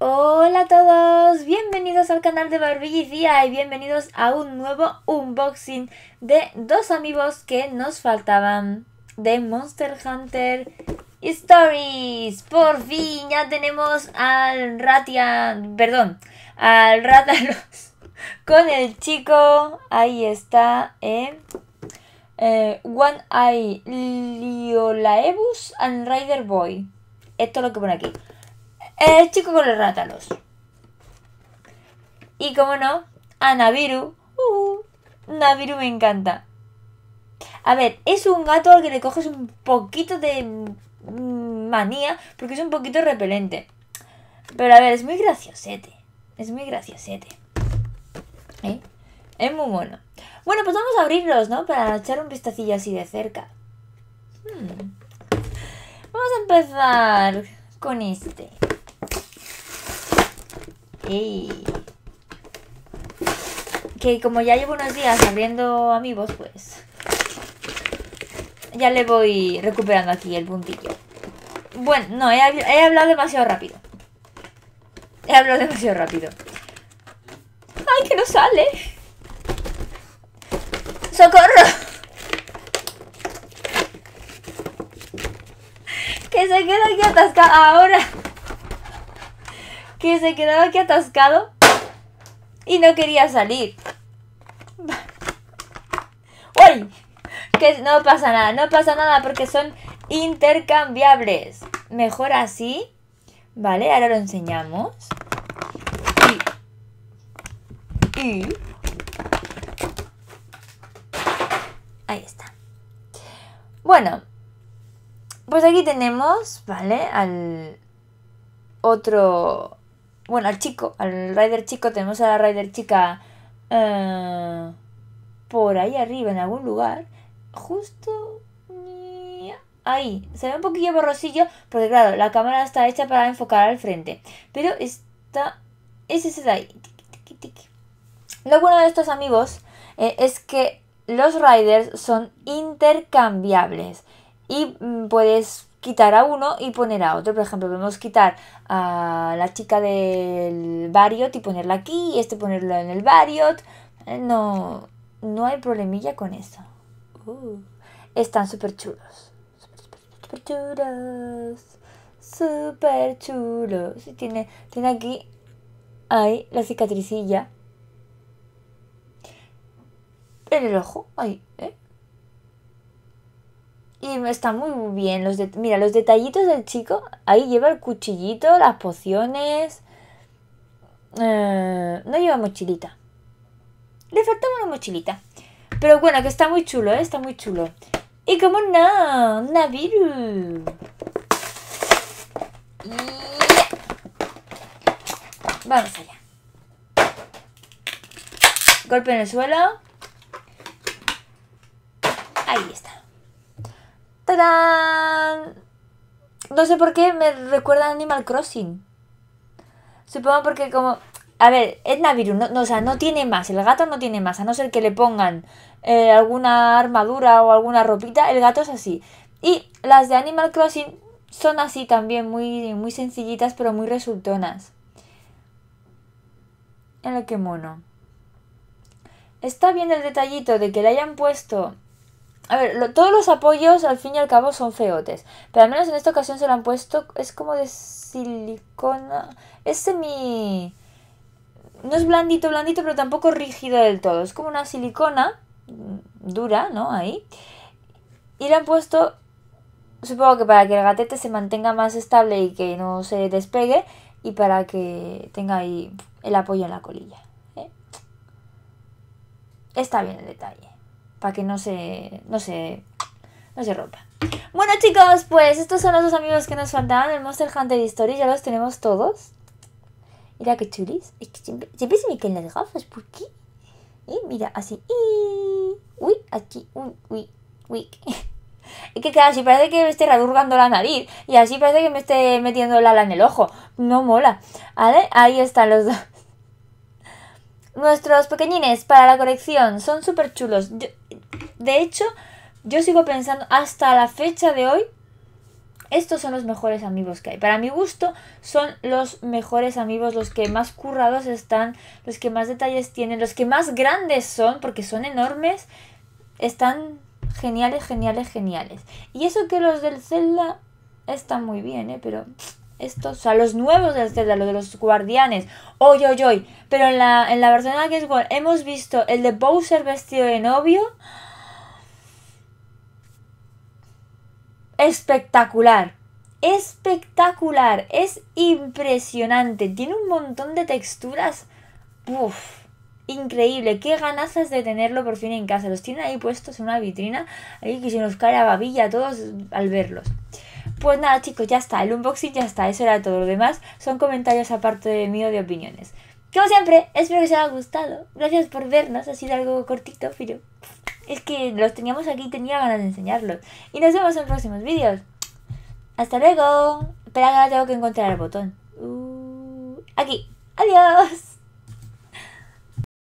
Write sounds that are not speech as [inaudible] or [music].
Hola a todos, bienvenidos al canal de Día y bienvenidos a un nuevo unboxing de dos amigos que nos faltaban de Monster Hunter Stories. Por fin ya tenemos al Ratian... perdón, al Ratalos [laughs] con el chico, ahí está, eh, eh One Eye Liolaebus and Rider Boy. Esto es lo que pone aquí el chico con los rátalos. Y como no, a Naviru. Uh, Naviru me encanta. A ver, es un gato al que le coges un poquito de mm, manía porque es un poquito repelente. Pero a ver, es muy graciosete. Es muy graciosete. ¿Eh? Es muy bueno. Bueno, pues vamos a abrirlos, ¿no? Para echar un vistacillo así de cerca. Hmm. Vamos a empezar con este que como ya llevo unos días abriendo amigos, pues ya le voy recuperando aquí el puntillo. Bueno, no, he, hablado demasiado rápido. He hablado demasiado rápido. ¡Ay, que no sale! ¡Socorro! [laughs] ¡Que se queda aquí atascada ahora! que se quedaba aquí atascado y no quería salir. ¡Uy! Que no pasa nada, no pasa nada porque son intercambiables. Mejor así. Vale, ahora lo enseñamos. Y... y ahí está. Bueno, pues aquí tenemos, ¿vale? Al otro bueno, al chico, al Rider chico, tenemos a la Rider chica eh, por ahí arriba, en algún lugar. Justo ahí. Se ve un poquillo borrosillo porque, claro, la cámara está hecha para enfocar al frente. Pero está... Es ese de ahí. Tiki Lo bueno de estos amigos eh, es que los riders son intercambiables. Y mm, puedes quitar a uno y poner a otro. Por ejemplo, podemos quitar a la chica del Variot y ponerla aquí, y este ponerlo en el Variot. Eh, no, no hay problemilla con eso. Uh, están súper chulos. Súper, chulos. Súper chulos. tiene, tiene aquí ahí la cicatricilla. En el ojo, ahí, ¿eh? Y está muy bien. Los Mira, los detallitos del chico. Ahí lleva el cuchillito, las pociones. Eh, no lleva mochilita. Le faltaba una mochilita. Pero bueno, que está muy chulo, ¿eh? Está muy chulo. Y como no, Naviru. Vamos allá. Golpe en el suelo. Ahí está. No sé por qué me recuerda a Animal Crossing. Supongo porque como... A ver, Edna no, o sea, no tiene más, el gato no tiene más, a no ser que le pongan eh, alguna armadura o alguna ropita, el gato es así. Y las de Animal Crossing son así también, muy, muy sencillitas pero muy resultonas. En lo que mono. Está bien el detallito de que le hayan puesto a ver, todos los apoyos al fin y al cabo son feotes. Pero al menos en esta ocasión se lo han puesto. Es como de silicona. Es semi. No es blandito, blandito, pero tampoco rígido del todo. Es como una silicona mm, dura, ¿no? Ahí. Y le han puesto. Supongo que para que el gatete se mantenga más estable y que no se despegue. Y para que tenga ahí el apoyo en la colilla. ¿eh? Está bien el detalle para que no se, no se, no se rompa. Bueno chicos, pues estos son los dos amigos que nos faltaban, el Monster Hunter Story, ya los tenemos todos. Mira qué chulis, es que siempre, se me caen las gafas, ¿por qué? Y eh, mira, así, uy, aquí, uy, uy, uy. [laughs] Es que claro, así parece que me esté radurgando la nariz y así parece que me esté metiendo el ala en el ojo. No mola. ¿Vale? Ahí están los dos. [laughs] Nuestros pequeñines para la colección son súper chulos. Yo, de hecho, yo sigo pensando hasta la fecha de hoy, estos son los mejores amigos que hay. Para mi gusto, son los mejores amigos, los que más currados están, los que más detalles tienen, los que más grandes son, porque son enormes, están geniales, geniales, geniales. Y eso que los del Zelda están muy bien, ¿eh? Pero estos, o sea, los nuevos del Zelda, los de los guardianes, oy, hoy, hoy Pero en la, en la es Games hemos visto el de Bowser vestido de novio. espectacular. Espectacular, es impresionante. Tiene un montón de texturas. Uf, increíble. Qué ganas de tenerlo por fin en casa. Los tienen ahí puestos en una vitrina. Ahí que se nos cae la babilla todos al verlos. Pues nada, chicos, ya está. El unboxing ya está. Eso era todo. Lo demás son comentarios aparte de mío de opiniones. Como siempre, espero que os haya gustado. Gracias por vernos. Ha sido algo cortito, pero es que los teníamos aquí y tenía ganas de enseñarlos. Y nos vemos en próximos vídeos. ¡Hasta luego! Espera ahora tengo que encontrar el botón. Uh, aquí. ¡Adiós!